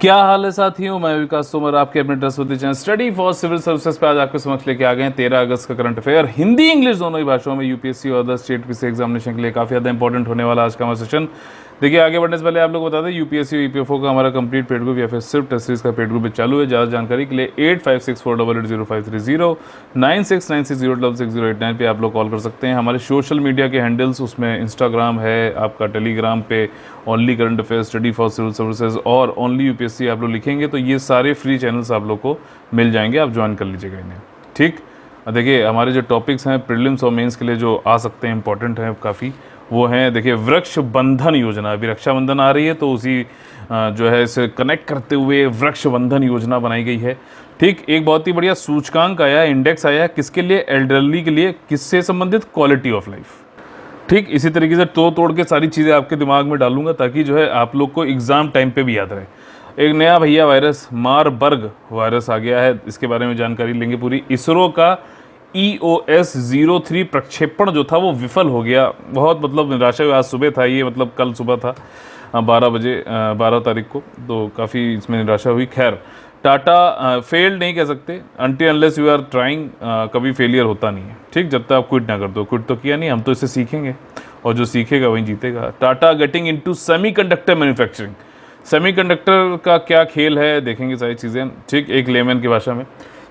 क्या हाल है साथियों मैं विकास तोमर आपके अपने trustee channel study for civil services पे आज आपके समक्ष लेके आ गए हैं तेरह अगस्त का करंट अफेयर हिंदी इंग्लिश दोनों ही भाषाओं में यूपीएससी और अदर स्टेट पी एग्जामिनेशन के लिए काफ़ी ज़्यादा इंपॉर्टेंट होने वाला आज का हमारा सेशन देखिए आगे बढ़ने से पहले आप लोग बता दें यूपीएससी ईपीएफओ e का हमारा कंप्लीट पेड ग्रुप या फिर सिर्फ टेस्ट सीरीज का पेड ग्रुप चालू है ज़्यादा जानकारी के लिए eight five six four double eight zero five three zero nine six nine six zero double six zero eight nine पर आप लोग कॉल कर सकते हैं हमारे सोशल मीडिया के हैंडल्स उसमें इंस्टाग्राम है आपका टेलीग्राम पे only current affair study for civil services और ओनली यूपीएससी आप लोग लिखेंगे तो ये सारे फ्री चैनल्स आप लोग को मिल जाएंगे आप ज्वाइन कर लीजिएगा इन्हें ठीक देखिए हमारे जो टॉपिक्स हैं प्रिलिम्स और मेंस के लिए जो आ सकते हैं इंपॉर्टेंट हैं काफ़ी वो हैं देखिए वृक्ष बंधन योजना अभी रक्षाबंधन आ रही है तो उसी जो है इसे कनेक्ट करते हुए वृक्ष बंधन योजना बनाई गई है ठीक एक बहुत ही बढ़िया सूचकांक आया इंडेक्स आया किसके लिए एल्डरली के लिए किससे संबंधित क्वालिटी ऑफ लाइफ ठीक इसी तरीके से तोड़ तोड़ के सारी चीज़ें आपके दिमाग में डालूंगा ताकि जो है आप लोग को एग्ज़ाम टाइम पे भी याद रहे एक नया भैया वायरस मारबर्ग वायरस आ गया है इसके बारे में जानकारी लेंगे पूरी इसरो का E O S zero three प्रक्षेपण जो था वो विफल हो गया बहुत मतलब निराशा आज सुबह था ये मतलब कल सुबह था बारह बजे बारह तारीख को तो काफ़ी इसमें निराशा हुई खैर टाटा फेल नहीं कह सकते अंटी अनलेस यू आर ट्राइंग कभी फेलियर होता नहीं है ठीक जब तक आप क्विट ना कर दो क्विट तो किया नहीं हम तो इसे सीखेंगे और जो सीखेगा वहीं जीतेगा Tata getting into semiconductor manufacturing semiconductor का क्या खेल है देखेंगे सारी चीज़ें ठीक एक लेमन की भाषा में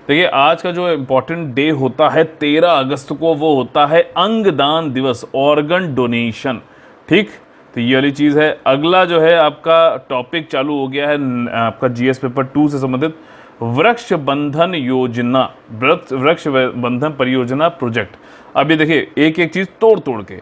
देखिए आज का जो इम्पोर्टेंट डे होता है तेरह अगस्त को वो होता है अंगदान दिवस ऑर्गन डोनेशन ठीक तो ये वाली चीज़ है अगला जो है आपका टॉपिक चालू हो गया है आपका जीएस पेपर टू से संबंधित वृक्ष बंधन योजना वृक्ष बंधन परियोजना प्रोजेक्ट अभी देखिए एक एक चीज़ तोड़ तोड़ के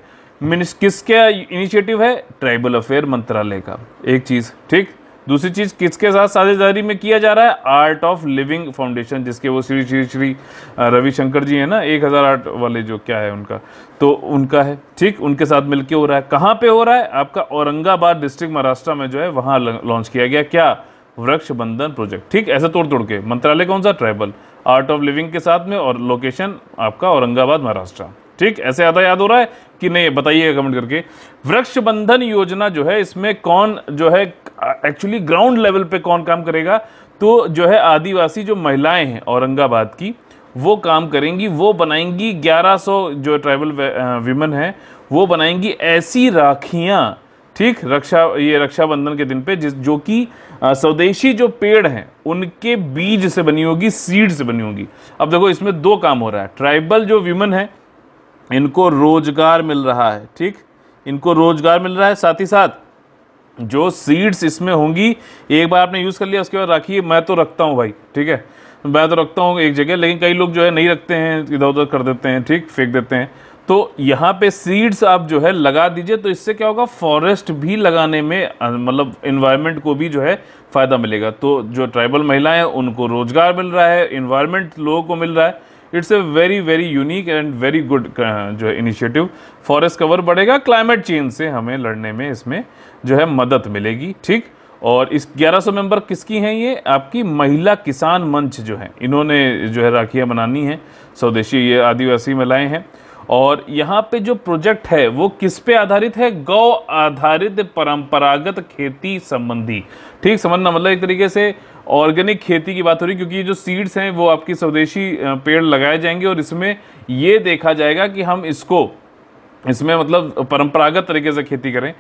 किसके इनिशिएटिव है ट्राइबल अफेयर मंत्रालय का एक चीज़ ठीक दूसरी चीज़ किसके साथ साझेदारी में किया जा रहा है आर्ट ऑफ लिविंग फाउंडेशन जिसके वो श्री श्री श्री रविशंकर जी है ना एक हज़ार आठ वाले जो क्या है उनका तो उनका है ठीक उनके साथ मिलकर हो रहा है कहाँ पे हो रहा है आपका औरंगाबाद डिस्ट्रिक्ट महाराष्ट्र में जो है वहां लॉन्च किया गया क्या वृक्ष बंधन प्रोजेक्ट ठीक ऐसे तोड़ तोड़ के मंत्रालय कौन सा ट्राइबल आर्ट ऑफ लिविंग के साथ में और लोकेशन आपका औरंगाबाद महाराष्ट्र ठीक ऐसे आधा याद हो रहा है कि नहीं बताइए कमेंट करके वृक्ष बंधन योजना जो है इसमें कौन जो है एक्चुअली ग्राउंड लेवल पे कौन काम करेगा तो जो है आदिवासी जो महिलाएं हैं औरंगाबाद की वो काम करेंगी वो बनाएंगी 1100 जो ट्राइबल विमेन हैं वो बनाएंगी ऐसी राखियां ठीक रक्षा ये रक्षाबंधन के दिन पे जिस जो कि स्वदेशी जो पेड़ हैं उनके बीज से बनी होगी सीड से बनी होगी अब देखो इसमें दो काम हो रहा है ट्राइबल जो विमेन है इनको रोजगार मिल रहा है ठीक इनको रोजगार मिल रहा है साथ ही साथ जो सीड्स इसमें होंगी एक बार आपने यूज़ कर लिया उसके बाद रखिए मैं तो रखता हूँ भाई ठीक है मैं तो रखता हूँ एक जगह लेकिन कई लोग जो है नहीं रखते हैं इधर उधर कर देते हैं ठीक फेंक देते हैं तो यहाँ पे सीड्स आप जो है लगा दीजिए तो इससे क्या होगा फॉरेस्ट भी लगाने में मतलब इन्वायरमेंट को भी जो है फ़ायदा मिलेगा तो जो ट्राइबल महिलाएं उनको रोज़गार मिल रहा है इन्वायरमेंट लोगों को मिल रहा है it's a very very unique and very good जो है इनिशिएटिव फॉरेस्ट कवर बढ़ेगा क्लाइमेट चेंज से हमें लड़ने में इसमें जो है मदद मिलेगी ठीक और इस 1100 मेंबर किसकी हैं ये आपकी महिला किसान मंच जो है इन्होंने जो है राखियाँ बनानी हैं स्वदेशी ये आदिवासी महिलाएँ हैं और यहाँ पे जो प्रोजेक्ट है वो किस पे आधारित है गौ आधारित परंपरागत खेती संबंधी ठीक समझना मतलब एक तरीके से ऑर्गेनिक खेती की बात हो रही है क्योंकि ये जो सीड्स हैं वो आपकी स्वदेशी पेड़ लगाए जाएंगे और इसमें ये देखा जाएगा कि हम इसको इसमें मतलब परंपरागत तरीके से खेती करें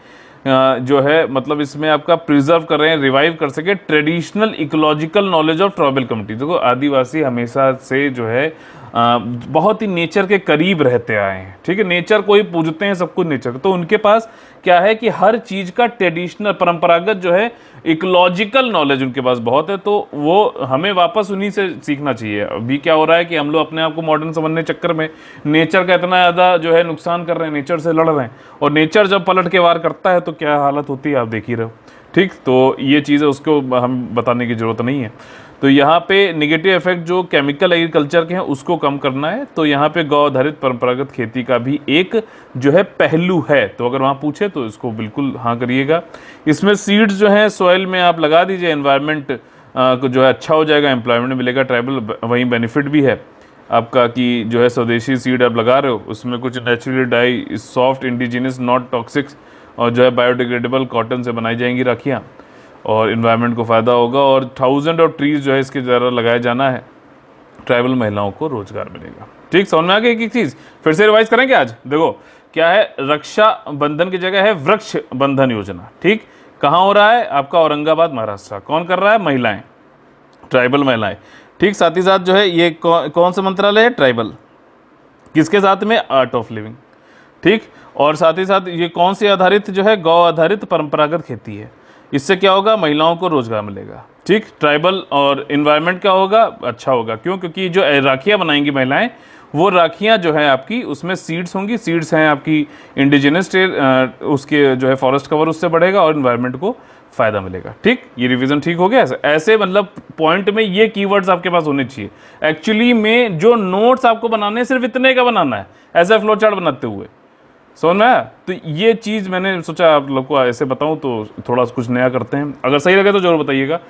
जो है मतलब इसमें आपका प्रिजर्व कर रहे हैं रिवाइव कर सके traditional ecological knowledge of tribal community देखो आदिवासी हमेशा से जो है बहुत ही नेचर के करीब रहते आए हैं ठीक है नेचर को ही पूजते हैं सब कुछ नेचर तो उनके पास क्या है कि हर चीज़ का ट्रेडिशनल परंपरागत जो है इकोलॉजिकल नॉलेज उनके पास बहुत है तो वो हमें वापस उन्हीं से सीखना चाहिए अभी क्या हो रहा है कि हम लोग अपने आप को मॉडर्न समझने चक्कर में नेचर का इतना ज़्यादा जो है नुकसान कर रहे हैं नेचर से लड़ रहे हैं और नेचर जब पलट के वार करता है तो क्या हालत होती है आप देख ही रहे हो ठीक तो ये चीज़ें उसको हम बताने की ज़रूरत नहीं है तो यहाँ पे निगेटिव इफेक्ट जो केमिकल एग्रीकल्चर के हैं उसको कम करना है तो यहाँ पे गौ आधारित परंपरागत खेती का भी एक जो है पहलू है तो अगर वहाँ पूछे तो इसको बिल्कुल हाँ करिएगा इसमें सीड्स जो हैं सॉयल में आप लगा दीजिए इन्वायरमेंट को जो है अच्छा हो जाएगा एम्प्लॉयमेंट मिलेगा ट्राइबल वहीं बेनिफिट भी है आपका कि जो है स्वदेशी सीड आप लगा रहे हो उसमें कुछ natural dye soft indigenous not toxics और जो है बायोडिग्रेडेबल कॉटन से बनाई जाएंगी राखियाँ और इन्वायरमेंट को फ़ायदा होगा और थाउजेंड ऑफ ट्रीज़ जो है इसके द्वारा लगाया जाना है ट्राइबल महिलाओं को रोज़गार मिलेगा ठीक समझ में आ गया एक एक चीज़ फिर से रिवाइज करेंगे आज देखो क्या है रक्षा बंधन की जगह है वृक्ष बंधन योजना ठीक कहाँ हो रहा है आपका औरंगाबाद महाराष्ट्र कौन कर रहा है महिलाएं ट्राइबल महिलाएं ठीक साथ ही साथ जो है ये कौ, कौन सा मंत्रालय है ट्राइबल किसके साथ में आर्ट ऑफ लिविंग ठीक और साथ ही साथ ये कौन सी आधारित जो है गौ आधारित परंपरागत खेती है इससे क्या होगा महिलाओं को रोज़गार मिलेगा ठीक ट्राइबल और इन्वायरमेंट क्या होगा अच्छा होगा क्यों क्योंकि जो राखियाँ बनाएंगी महिलाएं वो राखियाँ जो है आपकी उसमें सीड्स होंगी सीड्स हैं आपकी इंडिजिनस उसके जो है फॉरेस्ट कवर उससे बढ़ेगा और इन्वायरमेंट को फ़ायदा मिलेगा ठीक ये रिवीजन ठीक हो गया ऐसे ऐसे मतलब पॉइंट में ये कीवर्ड्स आपके पास होने चाहिए एक्चुअली में जो नोट्स आपको बनाने सिर्फ इतने का बनाना है एज ए फ्लो चार्ट बनाते हुए समझ में तो ये चीज़ मैंने सोचा आप लोग को ऐसे बताऊं तो थोड़ा कुछ नया करते हैं अगर सही लगे तो जरूर बताइएगा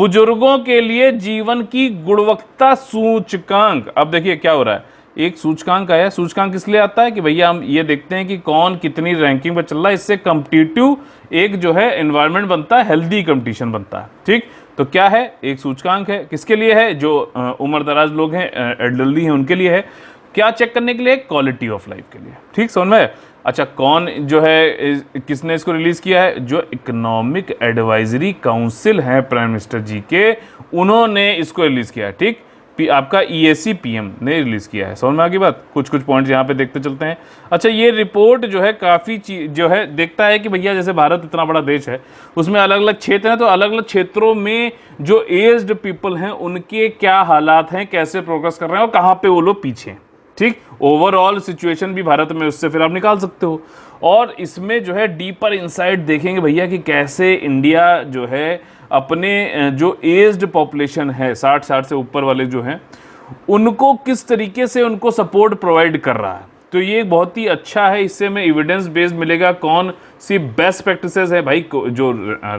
बुजुर्गों के लिए जीवन की गुणवत्ता सूचकांक अब देखिए क्या हो रहा है एक सूचकांक आया सूचकांक इसलिए आता है कि भैया हम ये देखते हैं कि कौन कितनी रैंकिंग पर चल रहा है इससे कम्पिटिटिव एक जो है एनवायरमेंट बनता है हेल्दी कंपटीशन बनता है ठीक तो क्या है एक सूचकांक है किसके लिए है जो उम्र दराज लोग हैं एडल्दी हैं उनके लिए है क्या चेक करने के लिए क्वालिटी ऑफ लाइफ के लिए ठीक समझ में अच्छा कौन जो है किसने इसको रिलीज़ किया है जो इकोनॉमिक एडवाइजरी काउंसिल है प्राइम मिनिस्टर जी के उन्होंने इसको रिलीज़ किया है ठीक पी, आपका ई e एस ने रिलीज़ किया है समझ में आगे बात कुछ कुछ पॉइंट यहाँ पे देखते चलते हैं अच्छा ये रिपोर्ट जो है काफ़ी जो है देखता है कि भैया जैसे भारत इतना बड़ा देश है उसमें अलग अलग क्षेत्र हैं तो अलग अलग क्षेत्रों में जो एज्ड पीपल हैं उनके क्या हालात हैं कैसे प्रोग्रेस कर रहे हैं और कहाँ पे वो लोग पीछे हैं ठीक ओवरऑल सिचुएशन भी भारत में उससे फिर आप निकाल सकते हो और इसमें जो है डीपर इंसाइट देखेंगे भैया कि कैसे इंडिया जो है अपने जो एज्ड पॉपुलेशन है साठ साठ से ऊपर वाले जो हैं उनको किस तरीके से उनको सपोर्ट प्रोवाइड कर रहा है तो ये बहुत ही अच्छा है इससे हमें एविडेंस बेस्ड मिलेगा कौन सी बेस्ट प्रैक्टिसेस है भाई जो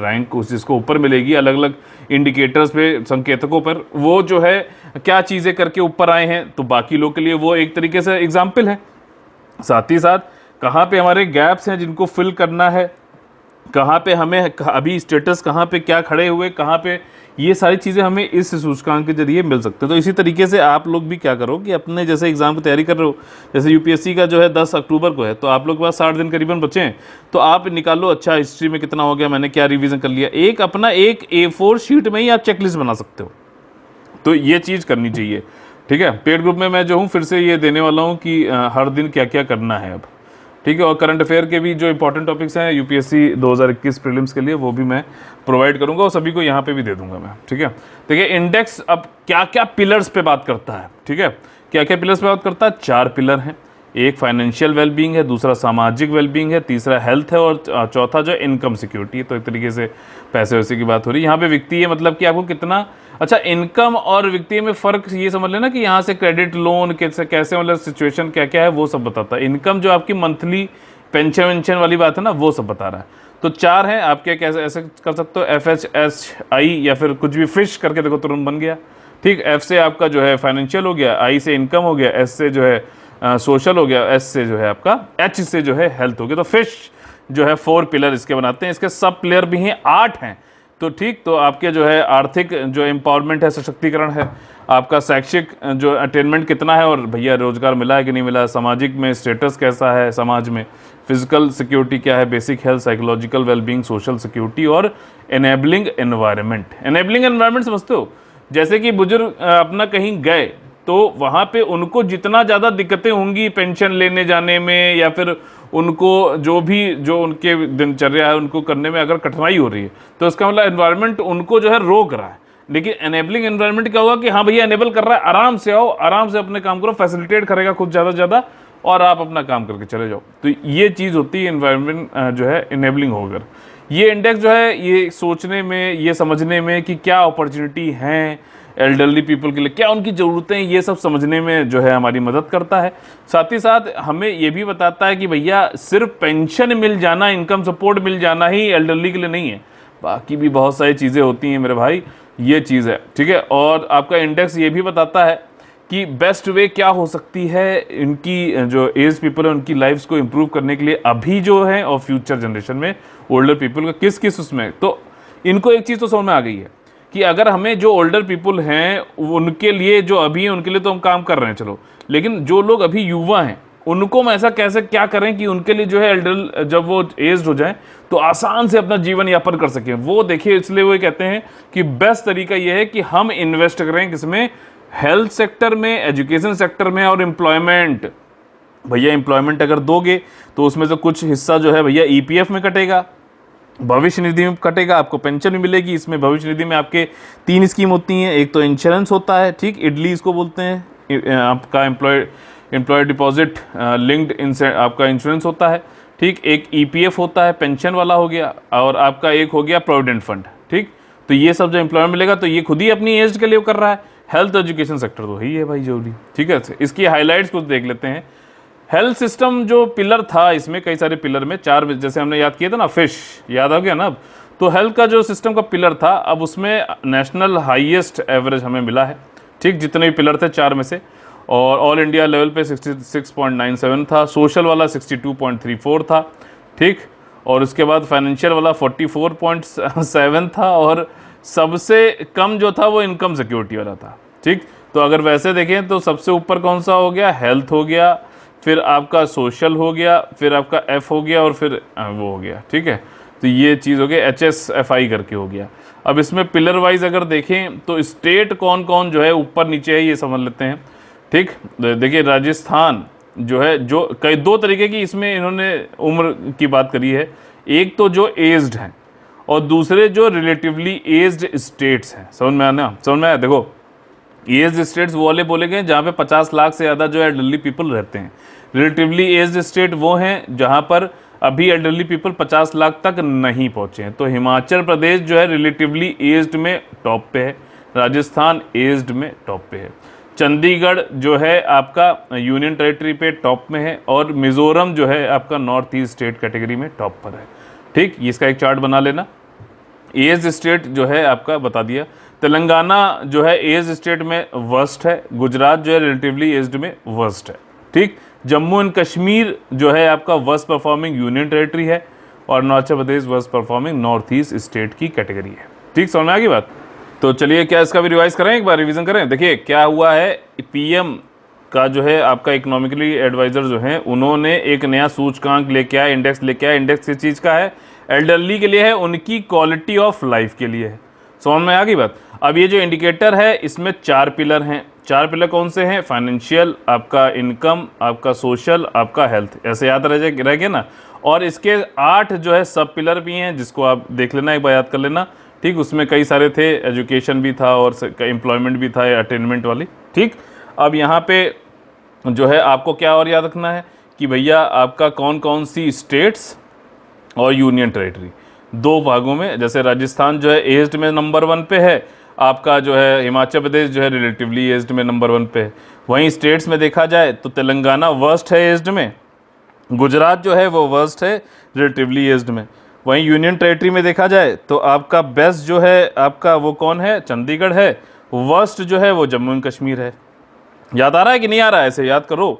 रैंक जिसको ऊपर मिलेगी अलग अलग इंडिकेटर्स पे संकेतकों पर वो जो है क्या चीज़ें करके ऊपर आए हैं तो बाकी लोग के लिए वो एक तरीके से एग्जाम्पल है साथ ही साथ कहाँ पे हमारे गैप्स हैं जिनको फिल करना है कहाँ पे हमें अभी स्टेटस कहाँ पे क्या खड़े हुए कहाँ पे ये सारी चीज़ें हमें इस सूचकांक के जरिए मिल सकते हैं तो इसी तरीके से आप लोग भी क्या करो कि अपने जैसे एग्ज़ाम की तैयारी कर रहे हो जैसे यूपीएससी का जो है 10 अक्टूबर को है तो आप लोग के पास साठ दिन करीबन बचे हैं तो आप निकालो अच्छा हिस्ट्री में कितना हो गया मैंने क्या रिविज़न कर लिया एक अपना एक ए शीट में ही आप चेकलिस्ट बना सकते हो तो ये चीज़ करनी चाहिए ठीक है पेड ग्रुप में मैं जो हूँ फिर से ये देने वाला हूँ कि हर दिन क्या क्या करना है अब ठीक है और करंट अफेयर के भी जो इंपॉर्टेंट टॉपिक्स हैं यूपीएससी 2021 प्रीलिम्स के लिए वो भी मैं प्रोवाइड करूंगा और सभी को यहाँ पे भी दे दूंगा मैं ठीक है देखिए इंडेक्स अब क्या क्या पिलर्स पे बात करता है ठीक है क्या क्या पिलर्स पे बात करता है चार पिलर हैं एक फाइनेंशियल वेलबींग है दूसरा सामाजिक वेलबींग है तीसरा हेल्थ है और चौथा जो इनकम सिक्योरिटी है तो एक तरीके से पैसे वैसे की बात हो रही है यहाँ पे वित्तीय मतलब कि आपको कितना अच्छा इनकम और वित्तीय में फ़र्क ये समझ लेना कि यहाँ से क्रेडिट लोन कैसे कैसे मतलब सिचुएशन क्या क्या है वो सब बताता है इनकम जो आपकी मंथली पेंशन वेंशन वाली बात है ना वो सब बता रहा है तो चार हैं आप क्या कैसे ऐसे कर सकते हो एफ एच एस आई या फिर कुछ भी फिश करके देखो तुरंत बन गया ठीक एफ से आपका जो है फाइनेंशियल हो गया आई से इनकम हो गया एस से जो है सोशल हो गया एस से जो है आपका एच से जो है हेल्थ हो गया तो फिश जो है फोर पिलर इसके बनाते हैं इसके सब प्लेयर भी हैं आठ हैं तो ठीक तो आपके जो है आर्थिक जो एम्पावरमेंट है सशक्तिकरण है आपका शैक्षिक जो अटेनमेंट कितना है और भैया रोजगार मिला है कि नहीं मिला सामाजिक में स्टेटस कैसा है समाज में फिजिकल सिक्योरिटी क्या है basic health psychological wellbeing social security और एनेबलिंग एनवायरनमेंट एनेबलिंग एनवायरनमेंट समझते हो जैसे कि बुजुर्ग अपना कहीं गए तो वहाँ पे उनको जितना ज़्यादा दिक्कतें होंगी पेंशन लेने जाने में या फिर उनको जो भी जो उनके दिनचर्या है उनको करने में अगर कठिनाई हो रही है तो इसका मतलब एनवायरनमेंट उनको जो है रोक रहा है लेकिन एनेबलिंग एनवायरनमेंट क्या होगा कि हाँ भैया एनेबल कर रहा है आराम से आओ आराम से अपने काम करो फैसिलिटेट करेगा खुद ज़्यादा से ज़्यादा और आप अपना काम करके चले जाओ तो ये चीज़ होती है इन्वायरमेंट जो है इनेबलिंग होकर ये इंडेक्स जो है ये सोचने में ये समझने में कि क्या अपॉर्चुनिटी हैं एल्डरली पीपल के लिए क्या उनकी ज़रूरतें ये सब समझने में जो है हमारी मदद करता है साथ ही साथ हमें ये भी बताता है कि भैया सिर्फ पेंशन मिल जाना इनकम सपोर्ट मिल जाना ही एल्डरली के लिए नहीं है बाकी भी बहुत सारी चीज़ें होती हैं मेरे भाई ये चीज़ है ठीक है और आपका इंडेक्स ये भी बताता है कि बेस्ट वे क्या हो सकती है इनकी जो एज पीपल है उनकी लाइफ्स को इम्प्रूव करने के लिए अभी जो है और फ्यूचर जनरेशन में ओल्डर पीपल का किस किस उसमें तो इनको एक चीज़ तो समझ में आ गई है कि अगर हमें जो ओल्डर पीपुल हैं उनके लिए जो अभी हैं उनके लिए तो हम काम कर रहे हैं चलो लेकिन जो लोग अभी युवा हैं उनको हम ऐसा कैसे क्या करें कि उनके लिए जो है एल्डर जब वो एज हो जाए तो आसान से अपना जीवन यापन कर सकें वो देखिए इसलिए वो कहते हैं कि बेस्ट तरीका ये है कि हम इन्वेस्ट करें किसमें हेल्थ सेक्टर में एजुकेशन सेक्टर में और एम्प्लॉयमेंट भैया एम्प्लॉयमेंट अगर दोगे तो उसमें से कुछ हिस्सा जो है भैया ईपीएफ e में कटेगा भविष्य निधि में कटेगा आपको पेंशन भी मिलेगी इसमें भविष्य निधि में आपके तीन स्कीम होती हैं एक तो इंश्योरेंस होता है ठीक इडली इसको बोलते हैं आपका एम्प्लॉय एम्प्लॉय डिपॉजिट लिंक्ड आपका इंश्योरेंस होता है ठीक एक ईपीएफ e होता है पेंशन वाला हो गया और आपका एक हो गया प्रोविडेंट फंड ठीक तो ये सब जो एम्प्लॉयर मिलेगा तो ये खुद ही अपनी एज के लिए कर रहा है हेल्थ एजुकेशन सेक्टर तो ही है भाई जरूरी ठीक है इसकी हाईलाइट्स कुछ देख लेते हैं हेल्थ सिस्टम जो पिलर था इसमें कई सारे पिलर में चार जैसे हमने याद किया था ना फिश याद आ गया ना अब तो हेल्थ का जो सिस्टम का पिलर था अब उसमें नेशनल हाईएस्ट एवरेज हमें मिला है ठीक जितने भी पिलर थे चार में से और ऑल इंडिया लेवल पे 66.97 था सोशल वाला 62.34 था ठीक और उसके बाद फाइनेंशियल वाला 44.7 था और सबसे कम जो था वो इनकम सिक्योरिटी वाला था ठीक तो अगर वैसे देखें तो सबसे ऊपर कौन सा हो गया हेल्थ हो गया फिर आपका सोशल हो गया फिर आपका एफ हो गया और फिर वो हो गया ठीक है तो ये चीज़ हो गई एच एस एफ आई करके हो गया अब इसमें पिलर वाइज अगर देखें तो स्टेट कौन कौन जो है ऊपर नीचे है ये समझ लेते हैं ठीक तो देखिए राजस्थान जो है जो कई दो तरीके की इसमें इन्होंने उम्र की बात करी है एक तो जो एज्ड हैं और दूसरे जो रिलेटिवली एज्ड स्टेट्स हैं समझ में आना समझ में आया देखो एज स्टेट्स वो वाले बोले गए जहाँ पे 50 लाख से ज़्यादा जो है एल्डरली पीपल रहते हैं रिलेटिवली एज स्टेट वो हैं जहाँ पर अभी एल्डरली पीपल 50 लाख तक नहीं पहुँचे हैं तो हिमाचल प्रदेश जो है रिलेटिवली एज्ड में टॉप पे है राजस्थान एज्ड में टॉप पे है चंडीगढ़ जो है आपका यूनियन टेरेटरी पे टॉप में है और मिज़ोरम जो है आपका नॉर्थ ईस्ट स्टेट कैटेगरी में टॉप पर है ठीक इसका एक चार्ट बना लेना एज स्टेट जो है आपका बता दिया तेलंगाना जो है एज स्टेट में वर्स्ट है गुजरात जो है रिलेटिवली एज्ड में वर्स्ट है ठीक जम्मू एंड कश्मीर जो है आपका वर्स्ट परफॉर्मिंग यूनियन टेरेटरी है और Arunachal Pradesh worst performing north east state की कैटेगरी है ठीक समझ में आ गई बात तो चलिए क्या इसका भी रिवाइज करें एक बार रिविजन करें देखिए क्या हुआ है पीएम का जो है आपका इकोनॉमिकली एडवाइज़र जो है उन्होंने एक नया सूचकांक लेके आया इंडेक्स लेके आया इंडेक्स किस चीज़ का है एल्डरली के लिए है उनकी क्वालिटी ऑफ लाइफ के लिए है समझ में आ गई बात अब ये जो इंडिकेटर है इसमें चार पिलर हैं चार पिलर कौन से हैं फाइनेंशियल आपका इनकम आपका सोशल आपका हेल्थ ऐसे याद रह जाए रह गए ना और इसके आठ जो है सब पिलर भी हैं जिसको आप देख लेना एक बार याद कर लेना ठीक उसमें कई सारे थे एजुकेशन भी था और एम्प्लॉयमेंट भी था अटेनमेंट वाली ठीक अब यहाँ पे जो है आपको क्या और याद रखना है कि भैया आपका कौन कौन सी स्टेट्स और यूनियन टेरेटरी दो भागों में जैसे राजस्थान जो है एज्ड में नंबर वन पे है आपका जो है हिमाचल प्रदेश जो है रिलेटिवली एज्ड में नंबर वन पे है वहीं स्टेट्स में देखा जाए तो तेलंगाना वर्स्ट है एज्ड में गुजरात जो है वो वर्स्ट है रिलेटिवली एज्ड में वहीं यूनियन टेरेटरी में देखा जाए तो आपका बेस्ट जो है आपका वो कौन है चंडीगढ़ है वर्स्ट जो है वो जम्मू एंड कश्मीर है याद आ रहा है कि नहीं आ रहा है ऐसे याद करो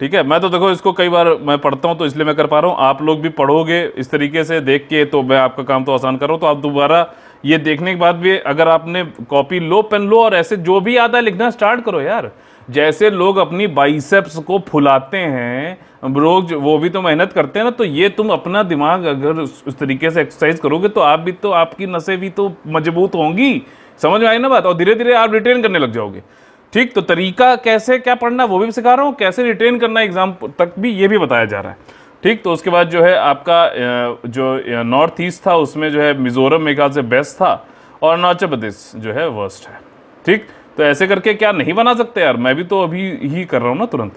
ठीक है मैं तो देखो इसको कई बार मैं पढ़ता हूँ तो इसलिए मैं कर पा रहा हूँ आप लोग भी पढ़ोगे इस तरीके से देख के तो मैं आपका काम तो आसान कर रहा हूँ तो आप दोबारा ये देखने के बाद भी अगर आपने कॉपी लो पेन लो और ऐसे जो भी आता है लिखना स्टार्ट करो यार जैसे लोग अपनी बाइसेप्स को फुलाते हैं रोज वो भी तो मेहनत करते हैं ना तो ये तुम अपना दिमाग अगर उस तरीके से एक्सरसाइज करोगे तो आप भी तो आपकी नसें भी तो मजबूत होंगी समझ में आई ना बात और धीरे धीरे आप रिटेन करने लग जाओगे ठीक तो तरीका कैसे क्या पढ़ना वो भी सिखा रहा हूँ कैसे रिटेन करना एग्ज़ाम तक भी ये भी बताया जा रहा है ठीक तो उसके बाद जो है आपका जो नॉर्थ ईस्ट था उसमें जो है मिज़ोरम मेरे से बेस्ट था और अरुणाचल प्रदेश जो है वर्स्ट है ठीक तो ऐसे करके क्या नहीं बना सकते यार मैं भी तो अभी ही कर रहा हूँ ना तुरंत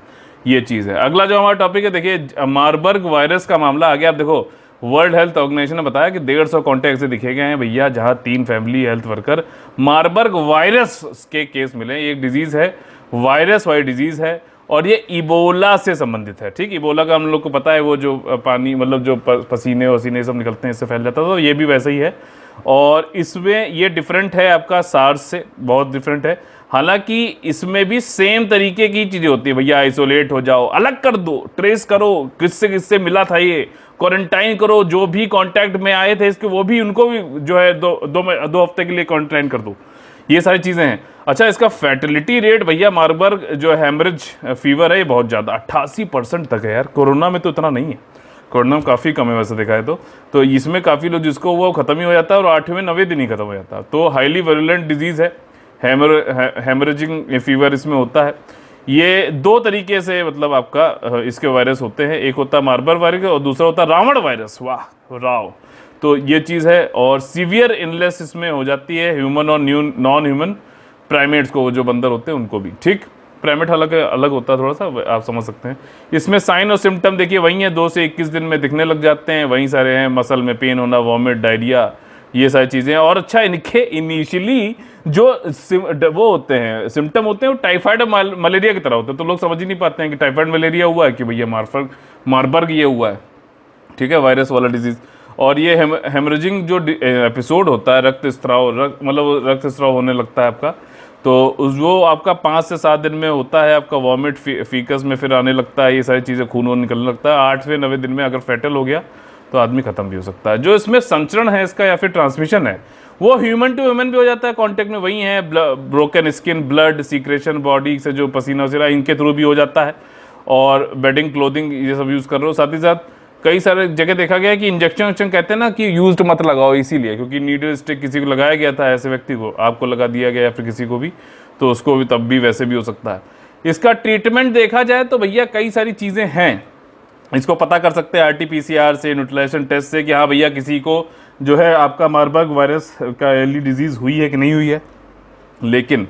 ये चीज़ है अगला जो हमारा टॉपिक है देखिए मारबर्ग वायरस का मामला आ गया आप देखो वर्ल्ड हेल्थ ऑर्गेनाइजेशन ने बताया कि डेढ़ सौ कॉन्टैक्ट से दिखे गए हैं भैया जहां तीन family health worker Marburg virus के केस मिले एक डिजीज़ है वायरस वाई डिजीज़ है और ये इबोला से संबंधित है ठीक इबोला का हम लोग को पता है वो जो पानी मतलब जो पसीने वसीने सब निकलते हैं इससे फैल जाता है तो ये भी वैसे ही है और इसमें ये डिफरेंट है आपका सार्स से बहुत डिफरेंट है हालांकि इसमें भी सेम तरीके की चीज़ें होती है भैया आइसोलेट हो जाओ अलग कर दो ट्रेस करो किससे किससे मिला था ये क्वारंटाइन करो जो भी कांटेक्ट में आए थे इसके वो भी उनको भी जो है दो दो, दो हफ्ते के लिए क्वारंटाइन कर दो ये सारी चीज़ें हैं अच्छा इसका फैटिलिटी रेट भैया मार्बर्ग जो हैमरेज फीवर है ये बहुत ज़्यादा अट्ठासी परसेंट तक है यार कोरोना में तो इतना नहीं है में काफ़ी कम है वैसे दिखाए तो तो इसमें काफ़ी लोग जिसको वो ख़त्म ही हो जाता है और आठवें नवे दिन ही ख़त्म हो जाता है तो हाईली वायलेंट डिजीज़ है हैमर हेमरेजिंग फीवर इसमें होता है ये दो तरीके से मतलब आपका इसके वायरस होते हैं एक होता है मार्बर वायरस और दूसरा होता है रावण वायरस वाह राव तो ये चीज़ है और सीवियर इनलेस इसमें हो जाती है ह्यूमन और न्यू नॉन ह्यूमन प्राइमेट्स को जो बंदर होते हैं उनको भी ठीक प्राइमेट अलग अलग होता है थोड़ा सा आप समझ सकते हैं इसमें साइन और सिम्टम देखिए वही हैं दो से इक्कीस दिन में दिखने लग जाते हैं वहीं सारे हैं मसल में पेन होना वॉमिट डायरिया ये सारी चीज़ें और अच्छा इनके इनिशियली जो वो होते हैं सिम्टम होते हैं वो टाइफाइड मलेरिया की तरह होते हैं तो लोग समझ ही नहीं पाते हैं कि टाइफाइड मलेरिया हुआ है कि भैया मार्फर्ग मार्बर्ग ये हुआ है ठीक है वायरस वाला डिजीज़ और ये हेमरेजिंग जो एपिसोड होता है रक्त स्त्राव रक्त मतलब रक्त स्त्राव होने लगता है आपका तो उस वो आपका पाँच से सात दिन में होता है आपका वॉमिट फी, फीकस में फिर आने लगता है ये सारी चीज़ें खून वून निकलने लगता है आठवें नवे दिन में अगर फैटल हो गया तो आदमी ख़त्म भी हो सकता है जो इसमें संचरण है इसका या फिर ट्रांसमिशन है वो ह्यूमन टू ह्यूमन भी हो जाता है कॉन्टेक्ट में वही है broken skin blood secretion body से जो पसीना वसीना इनके थ्रू भी हो जाता है और बेडिंग क्लोथिंग ये सब यूज़ कर रहे हो साथ ही साथ कई सारे जगह देखा गया कि इंजेक्शन उंजेक्शन कहते हैं ना कि यूज मत लगाओ इसीलिए क्योंकि नीडल स्टिक किसी को लगाया गया था ऐसे व्यक्ति को आपको लगा दिया गया या फिर किसी को भी तो उसको भी तब भी वैसे भी हो सकता है इसका ट्रीटमेंट देखा जाए तो भैया कई सारी चीज़ें हैं इसको पता कर सकते हैं आरटीपीसीआर से न्यूट्रलाइजेशन टेस्ट से कि हाँ भैया किसी को जो है आपका मारबर्ग वायरस का एली डिजीज़ हुई है कि नहीं हुई है लेकिन